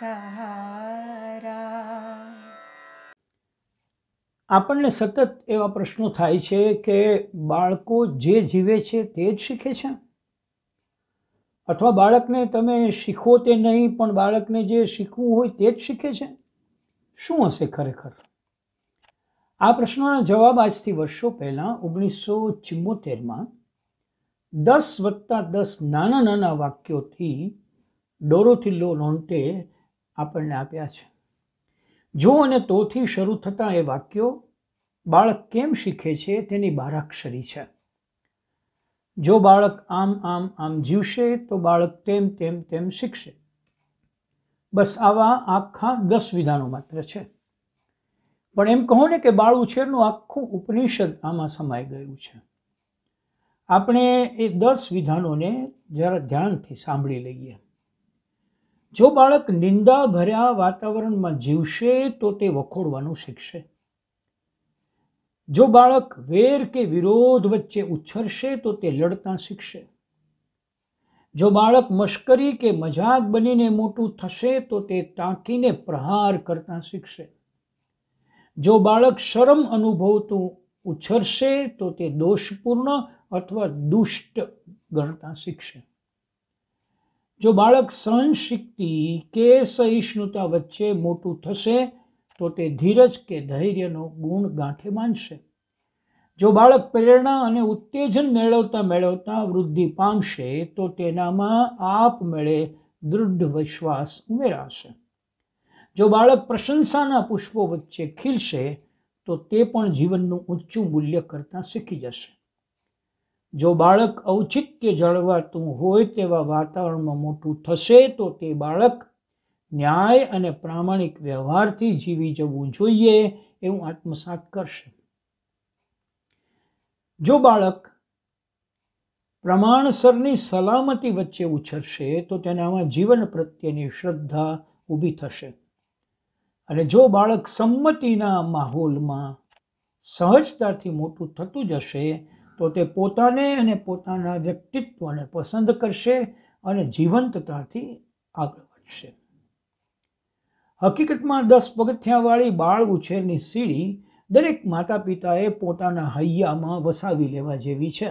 સહારા આપણને સતત એવા પ્રશ્નો થાય છે કે બાળકો જે જીવે છે તે જ શીખે છે અથવા બાળકને તમે શીખો તે નહીં પણ બાળકને જે શીખવું હોય તે જ શીખે છે શું હશે ખરેખર આ પ્રશ્નોના જવાબ આજથી વર્ષો પહેલાં ઓગણીસો ચિમ્મોતેરમાં દસ વત્તા દસ નાના નાના વાક્યોથી લો નોન્ટે આપણને આપ્યા છે જો અને તોથી શરૂ થતાં એ વાક્યો બાળક કેમ શીખે છે તેની બારાક્ષરી છે જો બાળક આમ આમ આમ જીવશે તો બાળક તેમ તેમ તેમ શીખશે બસ આવા આખા દસ વિધાનો માત્ર છે પણ એમ કહો ને કે બાળ ઉછેરનું આખું ઉપનિષદ આમાં સમાઈ ગયું છે આપણે એ દસ વિધાનોને જરા ધ્યાનથી સાંભળી લઈએ જો બાળક નિંદા ભર્યા વાતાવરણમાં જીવશે તો તે વખોડવાનું શીખશે જો બાળક વેર કે વિરોધ વચ્ચે ઉછરશે તો તે લડતા શીખશે જો બાળક મશ્કરી કે મજાક બનીને મોટું થશે તો તે ટાંકીને પ્રહાર કરતા શીખશે જો બાળક શરમ અનુભવતું ઉછરશે તો તે દોષપૂર્ણ અથવા દુષ્ટ ગણતા શીખશે જો બાળક સહનશક્તિ કે સહિષ્ણુતા વચ્ચે મોટું થશે તો તે ધીરજ કે ધૈર્યનો ગુણ ગાંઠે માનશે જો બાળક પ્રેરણા અને ઉત્તેજન મેળવતા મેળવતા વૃદ્ધિ પામશે તો તેનામાં આપમેળે દૃઢ વિશ્વાસ ઉમેરાશે જો બાળક પ્રશંસાના પુષ્પો વચ્ચે ખીલશે તો તે પણ જીવનનું ઊંચું મૂલ્ય કરતાં શીખી જશે જો બાળક ઔચિત્ય જળવાતું હોય તેવા વાતાવરણમાં મોટું થશે તો તે બાળક ન્યાય અને પ્રામાણિક વ્યવહારથી જીવી જવું જોઈએ એવું આત્મસાત કરશે જો બાળક પ્રમાણસરની સલામતી વચ્ચે ઉછરશે તો તેને તેનામાં જીવન પ્રત્યેની શ્રદ્ધા ઊભી થશે અને જો બાળક સંમતિના માહોલમાં સહજતાથી મોટું થતું જશે તો તે પોતાને અને પોતાના વ્યક્તિત્વને પસંદ કરશે અને જીવંતતાથી આગળ વધશે હકીકતમાં દસ પગથિયાવાળી બાળ ઉછેરની સીડી દરેક માતા પિતાએ પોતાના હૈયામાં વસાવી લેવા જેવી છે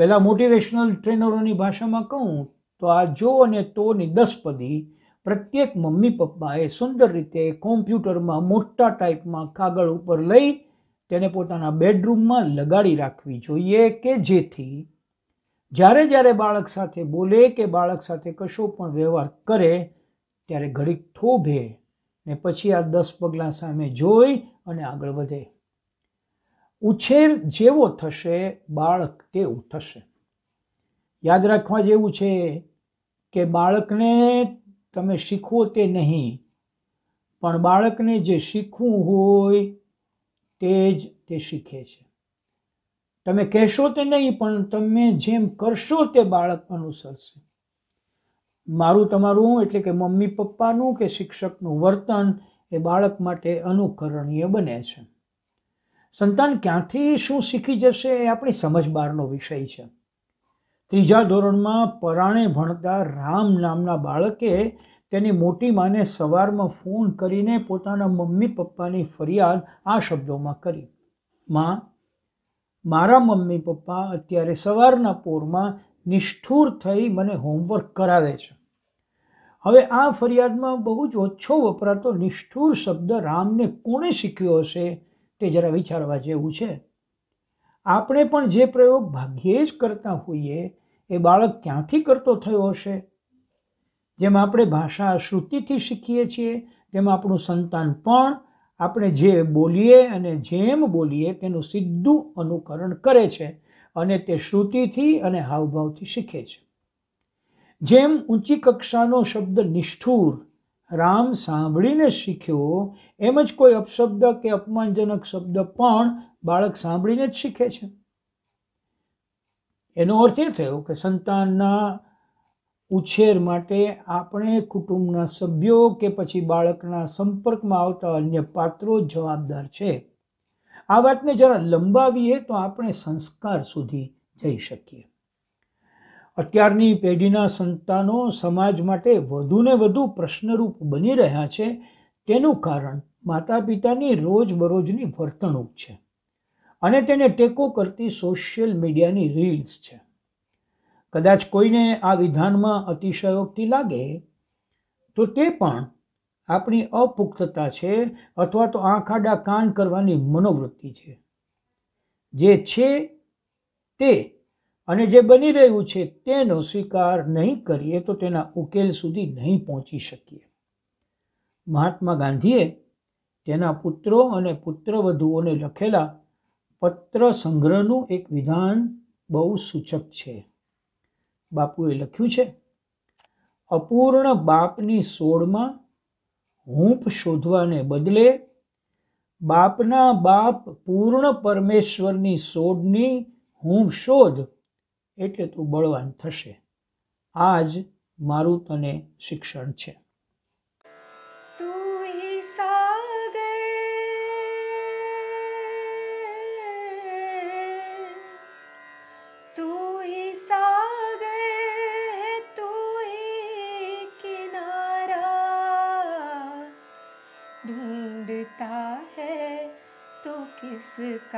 પહેલાં મોટિવેશનલ ટ્રેનરોની ભાષામાં કહું તો આ જો અને તોની દસ પદી પ્રત્યેક મમ્મી પપ્પાએ સુંદર રીતે કોમ્પ્યુટરમાં મોટા ટાઈપમાં કાગળ ઉપર લઈ તેને પોતાના બેડરૂમમાં લગાડી રાખવી જોઈએ કે જેથી જ્યારે જ્યારે બાળક સાથે બોલે કે બાળક સાથે કશો પણ વ્યવહાર કરે ત્યારે ઘડીક થોભે ને પછી આ દસ પગલાં સામે જોઈ અને આગળ વધે ઉછેર જેવો થશે બાળક તેવું થશે યાદ રાખવા જેવું છે કે બાળકને તમે શીખવો તે નહીં પણ બાળકને જે શીખવું હોય તે જ તે શીખે છે તમે કહેશો તે નહીં પણ તમે જેમ કરશો તે બાળક અનુસરશે મારું તમારું એટલે કે મમ્મી પપ્પાનું કે શિક્ષકનું વર્તન એ બાળક માટે અનુકરણીય બને છે સંતાન ક્યાંથી શું શીખી જશે એ આપણી સમજ બહારનો વિષય છે ત્રીજા ધોરણમાં પરાણે ભણતા રામ નામના બાળકે તેની મોટી માને સવારમાં ફોન કરીને પોતાના મમ્મી પપ્પાની ફરિયાદ આ શબ્દોમાં કરી માં મારા મમ્મી પપ્પા અત્યારે સવારના પોરમાં નિષ્ઠુર થઈ મને હોમવર્ક કરાવે છે હવે આ ફરિયાદમાં બહુ જ ઓછો વપરાતો નિષ્ઠુર શબ્દ રામને કોણે શીખ્યો હશે તે જરા વિચારવા જેવું છે આપણે પણ જે પ્રયોગ ભાગ્યે જ કરતા હોઈએ એ બાળક ક્યાંથી કરતો થયો હશે જેમ આપણે ભાષા શ્રુતિથી શીખીએ છીએ તેમ આપણું સંતાન પણ આપણે જે બોલીએ અને જેમ બોલીએ તેનું સીધું અનુકરણ કરે છે અને તે શ્રુતિથી અને હાવભાવથી શીખે છે જેમ ઊંચી કક્ષાનો શબ્દ નિષ્ઠુર રામ સાંભળીને શીખ્યો એમ જ કોઈ અપશબ્દ કે અપમાનજનક શબ્દ પણ બાળક સાંભળીને જ શીખે છે એનો અર્થ એ થયો કે સંતાનના ઉછેર માટે આપણે કુટુંબના સભ્યો કે પછી બાળકના સંપર્કમાં આવતા અન્ય પાત્રો જવાબદાર છે આ વાતને જરા લંબાવીએ તો આપણે સંસ્કાર સુધી જઈ શકીએ અત્યારની પેઢીના સંતાનો સમાજ માટે વધુને વધુ પ્રશ્નરૂપ બની રહ્યા છે તેનું કારણ માતા પિતાની રોજબરોજની વર્તણૂક છે અને તેને ટેકો કરતી સોશિયલ મીડિયાની રીલ્સ છે કદાચ કોઈને આ વિધાનમાં અતિશયોક્તિ લાગે તો તે પણ આપણી અપુખ્તતા છે અથવા તો આંખ આડા કાન કરવાની મનોવૃત્તિ છે જે છે તે અને જે બની રહ્યું છે તેનો સ્વીકાર નહીં કરીએ તો તેના ઉકેલ સુધી નહીં પહોંચી શકીએ મહાત્મા ગાંધીએ તેના પુત્રો અને પુત્રવધુઓને લખેલા પત્ર સંગ્રહનું એક વિધાન બહુ સૂચક છે બાપુએ લખ્યું છે અપૂર્ણ બાપની સોળમાં હૂંપ શોધવાને બદલે બાપના બાપ પૂર્ણ પરમેશ્વરની સોડની હૂંફ શોધ એટલે તું બળવાન થશે આ જ મારું તને શિક્ષણ છે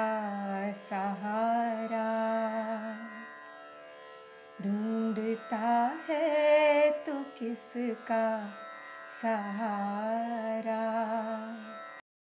तेरा सहारा ढूंढता है तू किसका सहारा